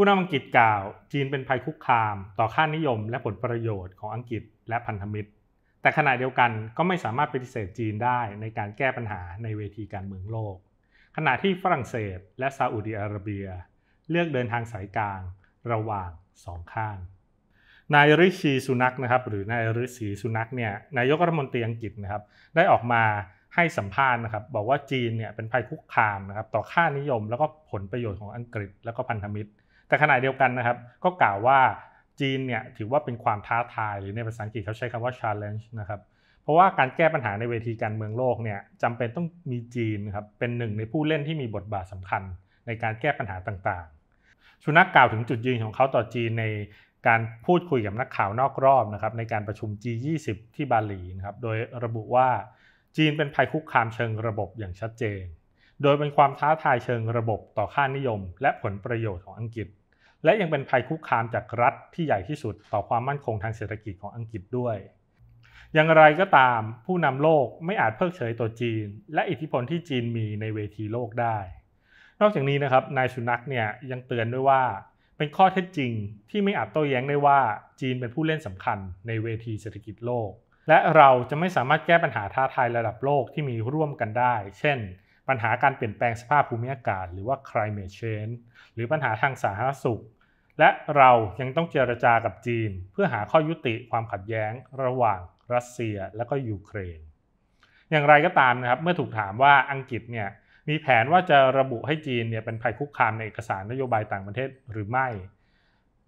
ผู้นำอังกฤษกล่าว จีนเป็นภัยคุกคาม ต่อค่านิยมและผลประโยชน์ของอังกฤษและพันธมิตร แต่ขณะเดียวกันก็ไม่สามารถปฏิเสธจีนได้ในการแก้ปัญหาในเวทีการเมืองโลก ขณะที่ฝรั่งเศสและซาอุดิอาระเบีย เลือกเดินทางสายกลางระหว่างสองข้างนายริชีสุนักนะครับหรือนายริศีสุนักเนี่ยนายกรัฐมนตรีอังกฤษนะครับได้ออกมาให้สัมภาษณ์นะครับบอกว่าจีนเนี่ยเป็นภัยคุกคามนะครับต่อค่านิยม แล้วก็ผลประโยชน์ของอังกฤษแล้วก็พันธมิตรแต่ขณะเดียวกันนะครับก็กล่าวว่าจีนเนี่ยถือว่าเป็นความท้าทายหรือในภาษาอังกฤษเขาใช้คำว่า challenge นะครับเพราะว่าการแก้ปัญหาในเวทีการเมืองโลกเนี่ยจำเป็นต้องมีจีนครับเป็นหนึ่งในผู้เล่นที่มีบทบาทสำคัญ ในการแก้ปัญหาต่างๆ ชุนักกล่าวถึงจุดยืนของเขาต่อจีนในการพูดคุยกับนักข่าวนอกรอบนะครับในการประชุม G20 ที่บาหลีนะครับโดยระบุว่าจีนเป็นภัยคุกคามเชิงระบบอย่างชัดเจน โดยเป็นความท้าทายเชิงระบบต่อค่านิยม และผลประโยชน์ของอังกฤษและยังเป็นภัยคุกคามจากรัฐที่ใหญ่ที่สุดต่อความมั่นคงทางเศรษฐกิจของอังกฤษด้วย อย่างไรก็ตามผู้นำโลกไม่อาจเพิกเฉยต่อจีน และอิทธิพลที่จีนมีในเวทีโลกได้ นอกจากนี้นะครับนายสุนักเนี่ยยังเตือนด้วยว่าเป็นข้อเท็จจริงที่ไม่อาจโต้แย้งได้ว่าจีนเป็นผู้เล่นสำคัญในเวทีเศรษฐกิจโลก และเราจะไม่สามารถแก้ปัญหาท้าทายระดับโลกที่มีร่วมกันได้ เช่นปัญหาการเปลี่ยนแปลงสภาพภูมิอากาศหรือว่า climate change หรือปัญหาทางสาธารณสุข และเรายังต้องเจรจากับจีน เพื่อหาข้อยุติความขัดแย้ง ระหว่างรัสเซีย และก็ยูเครน อย่างไรก็ตามนะครับเมื่อถูกถามว่าอังกฤษเนี่ยมีแผนว่าจะระบุให้จีนเนี่ยเป็นภัยคุกคามในเอกสารนโยบายต่างประเทศหรือไม่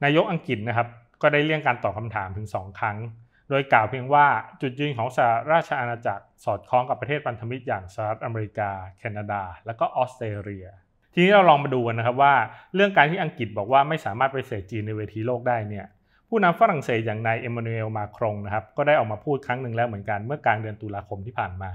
นายกอังกฤษนะครับก็ได้เลี่ยงการตอบคาถามถึง 2 ครั้งโดยกล่าวเพียงว่าจุดยืนของสหราชอาณาจักร สอดคล้องกับประเทศพันธมิตรอย่างสหรัฐอเมริกาแคนาดา และก็ออสเตรเลีย ทีนี้เราลองมาดูกันนะครับว่าเรื่องการที่อังกฤษบอกว่าไม่สามารถไปเสกจีนในเวทีโลกได้เนี่ยผู้นำฝรั่งเศสอย่างนายเอมมานูเอลมาครงนะครับก็ได้ออกมาพูดครั้งหนึ่งแล้วเหมือนกันเมื่อกลางเดือนตุลาคมที่ผ่านมา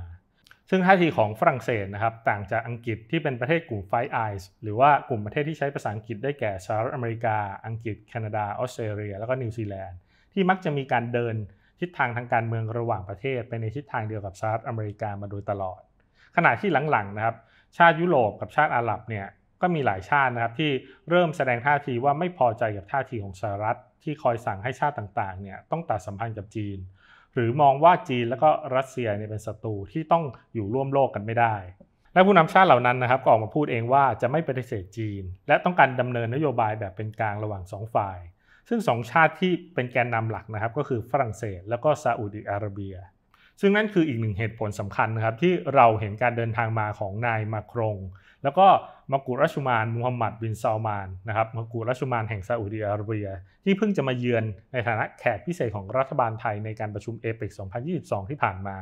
ซึ่งท่าทีของฝรั่งเศสนะครับต่างจากอังกฤษที่เป็นประเทศกลุ่มไฟไอส์หรือว่ากลุ่มประเทศที่ใช้ภาษาอังกฤษได้แก่สหรัฐอเมริกา อังกฤษแคนาดาออสเตรเลีย แล้วก็นิวซีแลนด์ที่มักจะมีการเดินทิศทางทางการเมืองระหว่างประเทศไปในทิศทางเดียวกับสหรัฐอเมริกามาโดยตลอด ขณะที่หลังๆนะครับชาติยุโรปกับชาติอาหรับเนี่ยก็มีหลายชาตินะครับที่เริ่มแสดงท่าทีว่าไม่พอใจกับท่าทีของสหรัฐ ที่คอยสั่งให้ชาติต่างๆเนี่ยต้องตัดสัมพันธ์กับจีนหรือมองว่าจีนแล้วก็รัสเซียเนี่ยเป็นศัตรูที่ต้องอยู่ร่วมโลกกันไม่ได้ และผู้นำชาติเหล่านั้นนะครับก็ออกมาพูดเองว่าจะไม่ปฏิเสธจีน และต้องการดำเนินนโยบายแบบเป็นกลางระหว่าง2ฝ่ายซึ่งสองชาติที่เป็นแกนนำหลักนะครับ ก็คือฝรั่งเศสแล้วก็ซาอุดิอาระเบีย ซึ่งนั่นคืออีกหนึ่งเหตุผลสำคัญนะครับที่เราเห็นการเดินทางมาของนายมาครง แล้วก็มกุรัชุมานมูฮัมหมัดบินซาวมานนะครับมกุรัชุมานแห่งซาอุดิอาระเบีย ที่เพิ่งจะมาเยือนในฐานะแขกพิเศษของรัฐบาลไทยในการประชุมเอเปก2022ที่ผ่านมา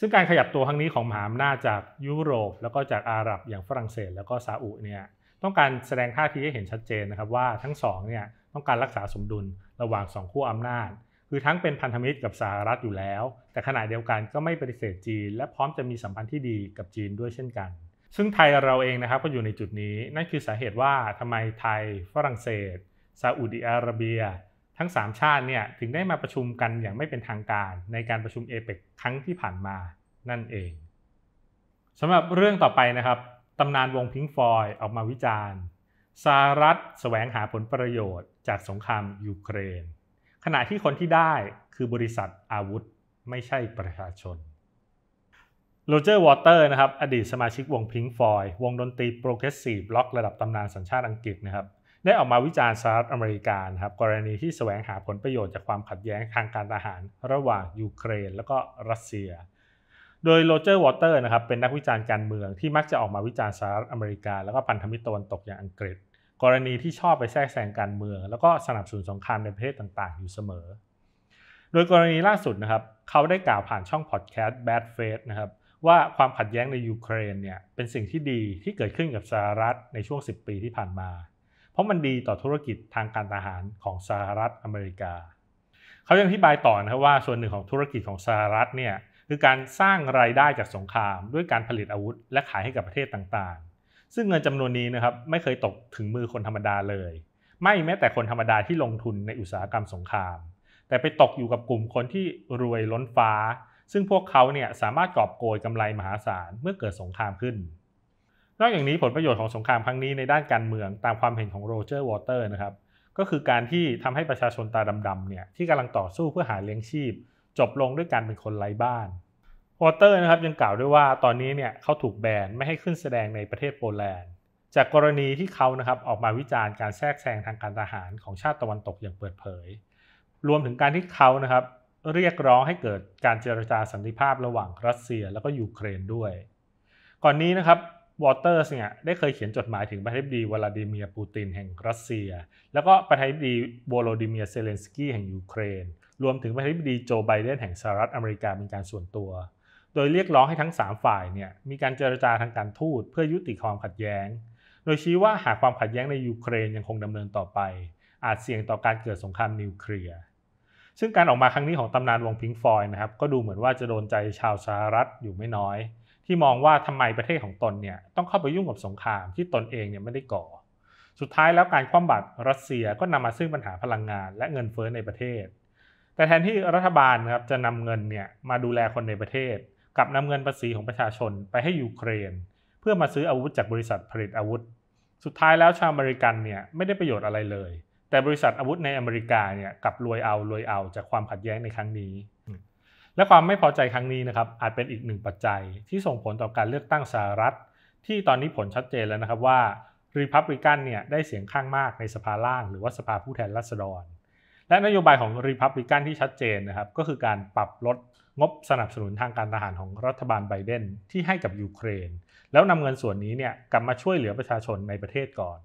ซึ่งการขยับตัวครั้งนี้ของมหาอำนาจจากยุโรป แล้วก็จากอาหรับอย่างฝรั่งเศส แล้วก็ซาอุเนี่ยต้องการแสดงท่าทีให้เห็นชัดเจนนะครับว่าทั้งสองเนี่ยต้องการรักษาสมดุลระหว่างสองขั้วอำนาจ คือทั้งเป็นพันธมิตรกับสหรัฐอยู่แล้ว แต่ขณะเดียวกันก็ไม่ปฏิเสธจีนและพร้อมจะมีสัมพันธ์ที่ดีกับจีนด้วยเช่นกัน ซึ่งไทยเราเองนะครับก็อยู่ในจุดนี้ นั่นคือสาเหตุว่าทำไมไทยฝรั่งเศสซาอุดิอาระเบีย ทั้ง 3 ชาติเนี่ยถึงได้มาประชุมกันอย่างไม่เป็นทางการในการประชุมเอเปกครั้งที่ผ่านมานั่นเองสำหรับเรื่องต่อไปนะครับตำนานวงพิงฟอยออกมาวิจารณ์สหรัฐแสวงหาผลประโยชน์จากสงครามยูเครนขณะที่คนที่ได้คือบริษัทอาวุธไม่ใช่ประชาชนโรเจอร์วอเตอร์นะครับอดีตสมาชิกวงพิงฟอยวงดนตรีโปรเกรสซีฟล็อกระดับตำนานสัญชาติอังกฤษนะครับได้ออกมาวิจารณ์สหรัฐอเมริกาครับกรณีที่แสวงหาผลประโยชน์จากความขัดแย้งทางการทหารระหว่างยูเครน และก็รัสเซีย โดยโรเจอร์วอเตอร์นะครับเป็นนักวิจารณ์การเมือง ที่มักจะออกมาวิจารณ์สหรัฐอเมริกา และก็พันธมิตรตะวันตกอย่างอังกฤษกรณีที่ชอบไปแทรกแซงการเมืองแล้วก็สนับสนุนสงครามในประเทศต่างๆ อยู่เสมอ โดยกรณีล่าสุดนะครับเขาได้กล่าวผ่านช่องพอดแคสต์ Bad f a i t h นะครับว่าความขัดแย้งในยูเครนเนี่ยเป็นสิ่งที่ดีที่เกิดขึ้นกับสหรัฐในช่วง 10 ปีที่ผ่านมา เพราะมันดีต่อธุรกิจทางการทหารของสหรัฐอเมริกา เขายังอธิบายต่อนะครับว่า ส่วนหนึ่งของธุรกิจของสหรัฐเนี่ยคือการสร้างรายได้จากสงคราม ด้วยการผลิตอาวุธและขายให้กับประเทศต่างๆซึ่งเงินจำนวนนี้นะครับไม่เคยตกถึงมือคนธรรมดาเลย ไม่แม้แต่คนธรรมดาที่ลงทุนในอุตสาหกรรมสงคราม แต่ไปตกอยู่กับกลุ่มคนที่รวยล้นฟ้า ซึ่งพวกเขาเนี่ยสามารถกอบโกยกำไรมหาศาลเมื่อเกิดสงครามขึ้น นอกจากนี้ผลประโยชน์ของสงครามครั้งนี้ในด้านการเมืองตามความเห็นของโรเจอร์วอเตอร์นะครับก็คือการที่ทำให้ประชาชนตาดำๆเนี่ยที่กำลังต่อสู้เพื่อหาเลี้ยงชีพจบลงด้วยการเป็นคนไร้บ้านวอเตอร์นะครับยังกล่าวด้วยว่าตอนนี้เนี่ยเขาถูกแบนไม่ให้ขึ้นแสดงในประเทศโปแลนด์ จากกรณีที่เขานะครับออกมาวิจารณ์การแทรกแซงทางการทหารของชาติตะวันตกอย่างเปิดเผย รวมถึงการที่เขานะครับเรียกร้องให้เกิดการเจรจาสันติภาพระหว่างรัสเซียแล้วก็ยูเครนด้วย ก่อนนี้นะครับวอเตอร์สเนี่ยได้เคยเขียนจดหมายถึงประธานาธิบดี วลาดิเมียร์ปูติน แห่งรัสเซียแล้วก็ประธานาธิบดีโวโลดิเมียร์เซเลนสกี้แห่งยูเครนรวมถึงประธานาธิบดีโจไบเดนแห่งสหรัฐอเมริกาเป็นการส่วนตัวโดยเรียกร้องให้ทั้ง 3 ฝ่ายเนี่ยมีการเจรจาทางการทูต เพื่อยุติความขัดแย้ง โดยชี้ว่าหากความขัดแย้งในยูเครนยังคงดำเนินต่อไป อาจเสี่ยงต่อการเกิดสงครามนิวเคลียร์ ซึ่งการออกมาครั้งนี้ของตำนานวงพิงฟอยนะครับก็ดูเหมือนว่าจะโดนใจชาวสหรัฐอยู่ไม่น้อย ที่มองว่าทำไมประเทศของตนเนี่ยต้องเข้าไปยุ่งกับสงครามที่ตนเองเนี่ยไม่ได้ก่อ สุดท้ายแล้วการคว่ำบาตรรัสเซียก็นำมาซึ่งปัญหาพลังงาน และเงินเฟ้อในประเทศ แต่แทนที่รัฐบาลนะครับจะนำเงินเนี่ยมาดูแลคนในประเทศกับนำเงินภาษีของประชาชนไปให้ยูเครน เพื่อมาซื้ออาวุธจากบริษัทผลิตอาวุธสุดท้ายแล้วชาวอเมริกันเนี่ยไม่ได้ประโยชน์อะไรเลย แต่บริษัทอาวุธในอเมริกาเนี่ยกับรวยเอารวยเอาจากความขัดแย้งในครั้งนี้ และความไม่พอใจครั้งนี้นะครับอาจเป็นอีกหนึ่งปัจจัย ที่ส่งผลต่อการเลือกตั้งสหรัฐ ที่ตอนนี้ผลชัดเจนแล้วนะครับว่ารีพับลิกันเนี่ยได้เสียงข้างมากในสภาล่างหรือว่าสภาผู้แทนราษฎรและนโยบายของริพับลิกันที่ชัดเจนนะครับก็คือการปรับลดงบสนับสนุนทางการทหารของรัฐบาลไบเดนที่ให้กับยูเครน แล้วนำเงินส่วนนี้เนี่ยกลับมาช่วยเหลือประชาชนในประเทศก่อน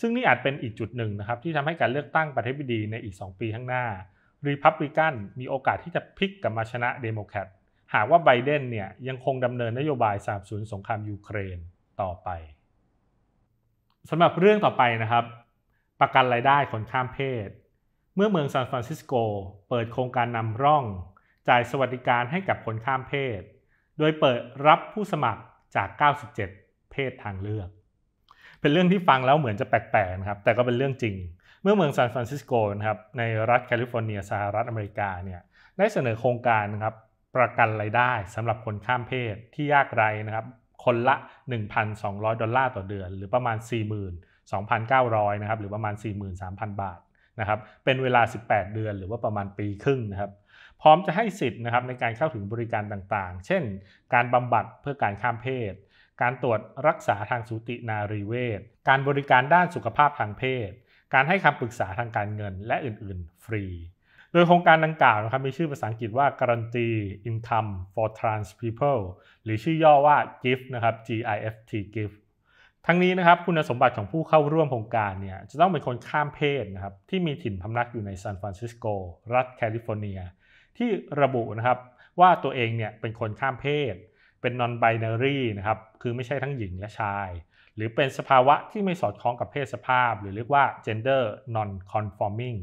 ซึ่งนี่อาจเป็นอีกจุดหนึ่งนะครับที่ทำให้การเลือกตั้งประธานาธิบดีในอีก 2 ปีข้างหน้ารีพับลิกันมีโอกาสที่จะพลิกกลับมาชนะเดโมแครตหากว่าไบเดนเนี่ยยังคงดำเนินนโยบายสามบสนุนสงครามยูเครนต่อไปสำหรับเรื่องต่อไปนะครับ ประกันรายได้คนข้ามเพศเมื่อเมืองซานฟรานซิสโกเปิดโครงการนำร่อง จ่ายสวัสดิการให้กับคนข้ามเพศ โดยเปิดรับผู้สมัครจาก 97 เพศทางเลือก เป็นเรื่องที่ฟังแล้วเหมือนจะแปลกๆนะครับ แต่ก็เป็นเรื่องจริง เมื่อเมืองซานฟรานซิสโกนะครับ ในรัฐแคลิฟอร์เนียสหรัฐอเมริกาเนี่ยได้เสนอโครงการนะครับ ประกันรายได้สำหรับคนข้ามเพศที่ยากไร้นะครับ คนละ 1,200 ดอลลาร์ต่อเดือน หรือประมาณ 42,900นะครับหรือประมาณ 43,000 บาทนะครับเป็นเวลา 18 เดือนหรือว่าประมาณปีครึ่งนะครับ พร้อมจะให้สิทธิ์นะครับในการเข้าถึงบริการต่างๆ เช่น การบำบัดเพื่อการข้ามเพศ การตรวจรักษาทางสูตินารีเวชการบริการด้านสุขภาพทางเพศ การให้คำปรึกษาทางการเงินและอื่นๆ ฟรี โดยโครงการดังกล่าวนะครับมีชื่อภาษาอังกฤษว่า Guarantee Income for Trans People หรือชื่อย่อว่า GIFT นะครับ GIFT GIFT ทั้งนี้นะครับคุณสมบัติของผู้เข้าร่วมโครงการเนี่ยจะต้องเป็นคนข้ามเพศนะครับที่มีถิ่นพำนักอยู่ในซานฟรานซิสโกรัฐแคลิฟอร์เนีย ที่ระบุนะครับว่าตัวเองเนี่ยเป็นคนข้ามเพศ เป็นนอนไบนารีนะครับคือไม่ใช่ทั้งหญิงและชาย หรือเป็นสภาวะที่ไม่สอดคล้องกับเพศสภาพ หรือเรียกว่า gender non conforming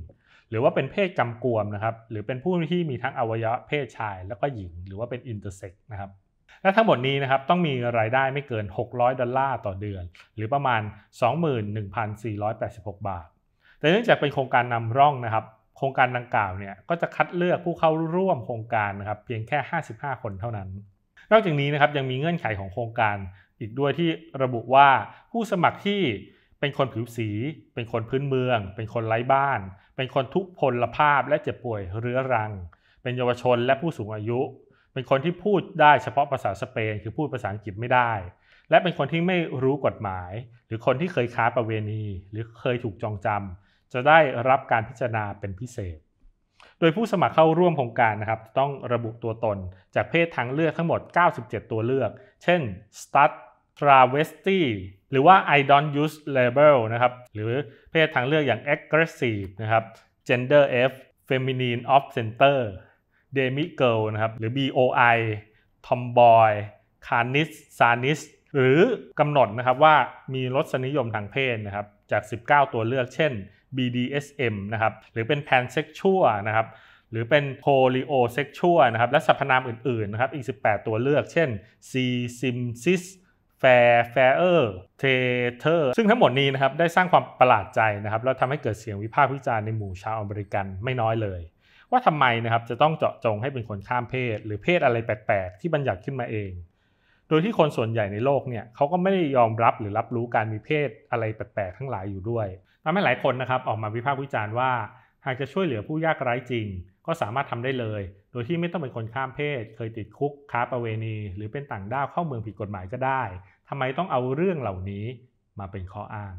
หรือว่าเป็นเพศกำกวมนะครับหรือเป็นผู้ที่มีทั้งอวัยวะเพศชายแล้วก็หญิงหรือว่าเป็น intersex นะครับและทั้งหมดนี้นะครับต้องมีรายได้ไม่เกิน 600 ดอลลาร์ต่อเดือน หรือประมาณ 21,486 บาท แต่เนื่องจากเป็นโครงการนำร่องนะครับโครงการดังกล่าวเนี่ยก็จะคัดเลือกผู้เข้าร่วมโครงการนะครับเพียงแค่ 55 คนเท่านั้น นอกจากนี้นะครับยังมีเงื่อนไขของโครงการอีกด้วยที่ระบุว่าผู้สมัครที่เป็นคนผิวสี เป็นคนพื้นเมือง เป็นคนไร้บ้าน เป็นคนทุพพลภาพและเจ็บป่วยเรื้อรัง เป็นเยาวชนและผู้สูงอายุเป็นคนที่พูดได้เฉพาะภาษาสเปนคือพูดภาษาอังกฤษไม่ได้ และเป็นคนที่ไม่รู้กฎหมาย หรือคนที่เคยค้าประเวณีหรือเคยถูกจองจำ จะได้รับการพิจารณาเป็นพิเศษ โดยผู้สมัครเข้าร่วมโครงการนะครับต้องระบุตัวตน จากเพศทางเลือกทั้งหมด 97 ตัวเลือก เช่น stud travesty หรือว่า I don't use label นะครับหรือเพศทางเลือกอย่าง aggressive นะครับ gender F feminine off center เดมิเกิลนะครับหรือ BOI ทอมบอยคาร์นิสซานิสหรือกำหนดนะครับว่ามีรสนิยมทางเพศนะครับจาก 19 ตัวเลือกเช่น BDSM นะครับหรือเป็นแพนเซ็กชวลนะครับหรือเป็นโพลิโอเซ็กชวลนะครับและสรรพนามอื่นๆนะครับอีก 18 ตัวเลือกเช่น C ซิมซิสแฟร์แฟเออร์เทเทอร์ซึ่งทั้งหมดนี้นะครับได้สร้างความประหลาดใจนะครับแล้วทำให้เกิดเสียงวิพากษ์วิจารณ์ในหมู่ชาวอเมริกันไม่น้อยเลยว่าทำไมนะครับจะต้องเจาะจงให้เป็นคนข้ามเพศ หรือเพศอะไรแปลกๆที่บัญญัติขึ้นมาเอง โดยที่คนส่วนใหญ่ในโลกเนี่ยเขาก็ไม่ได้ยอมรับหรือรับรู้การมีเพศอะไรแปลกๆทั้งหลายอยู่ด้วยทำให้หลายคนนะครับออกมาวิพากษ์วิจารณ์ว่า หากจะช่วยเหลือผู้ยากไร้จริง ก็สามารถทำได้เลย โดยที่ไม่ต้องเป็นคนข้ามเพศ เคยติดคุกค้าประเวณีหรือเป็นต่างด้าวเข้าเมืองผิดกฎหมายก็ได้ ทำไมต้องเอาเรื่องเหล่านี้มาเป็นข้ออ้าง